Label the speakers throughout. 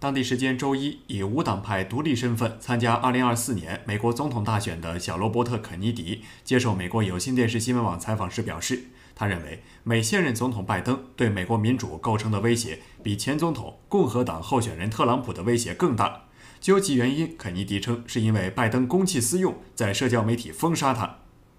Speaker 1: 当地时间周一，以无党派独立身份参加2024年美国总统大选的小罗伯特·肯尼迪接受美国有线电视新闻网采访时表示，他认为美现任总统拜登对美国民主构成的威胁比前总统共和党候选人特朗普的威胁更大。究其原因，肯尼迪称是因为拜登公器私用，在社交媒体封杀他。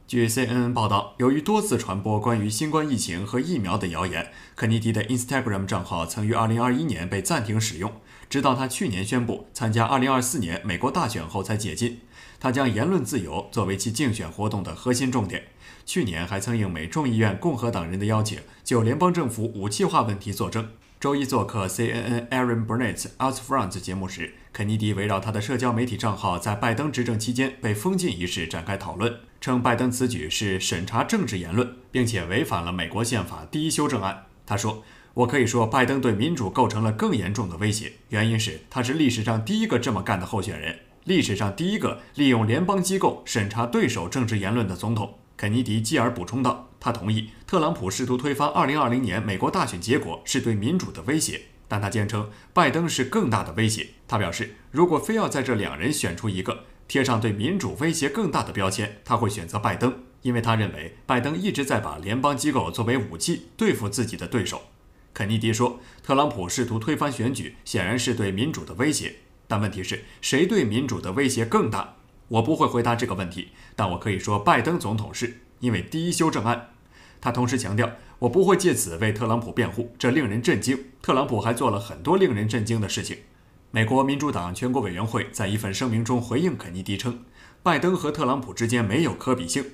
Speaker 1: 据 CNN 报道，由于多次传播关于新冠疫情和疫苗的谣言，肯尼迪的 Instagram 账号曾于2021年被暂停使用。直到他去年宣布参加2024年美国大选后才解禁。他将言论自由作为其竞选活动的核心重点。去年还曾应美众议院共和党人的邀请，就联邦政府武器化问题作证。周一做客 CNN Aaron Burnett's Out Front 节目时，肯尼迪围绕他的社交媒体账号在拜登执政期间被封禁一事展开讨论，称拜登此举是审查政治言论，并且违反了美国宪法第一修正案。他说。我可以说，拜登对民主构成了更严重的威胁，原因是他是历史上第一个这么干的候选人，历史上第一个利用联邦机构审查对手政治言论的总统。肯尼迪继而补充道，他同意特朗普试图推翻2020年美国大选结果是对民主的威胁，但他坚称拜登是更大的威胁。他表示，如果非要在这两人选出一个贴上对民主威胁更大的标签，他会选择拜登，因为他认为拜登一直在把联邦机构作为武器对付自己的对手。肯尼迪说：“特朗普试图推翻选举，显然是对民主的威胁。但问题是谁对民主的威胁更大？我不会回答这个问题，但我可以说，拜登总统是因为第一修正案。他同时强调，我不会借此为特朗普辩护，这令人震惊。特朗普还做了很多令人震惊的事情。”美国民主党全国委员会在一份声明中回应肯尼迪称：“拜登和特朗普之间没有可比性。”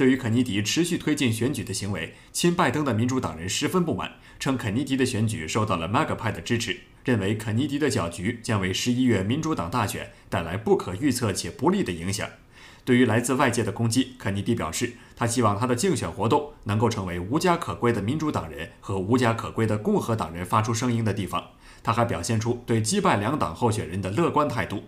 Speaker 1: 对于肯尼迪持续推进选举的行为，亲拜登的民主党人十分不满，称肯尼迪的选举受到了麦格派的支持，认为肯尼迪的搅局将为十一月民主党大选带来不可预测且不利的影响。对于来自外界的攻击，肯尼迪表示，他希望他的竞选活动能够成为无家可归的民主党人和无家可归的共和党人发出声音的地方。他还表现出对击败两党候选人的乐观态度。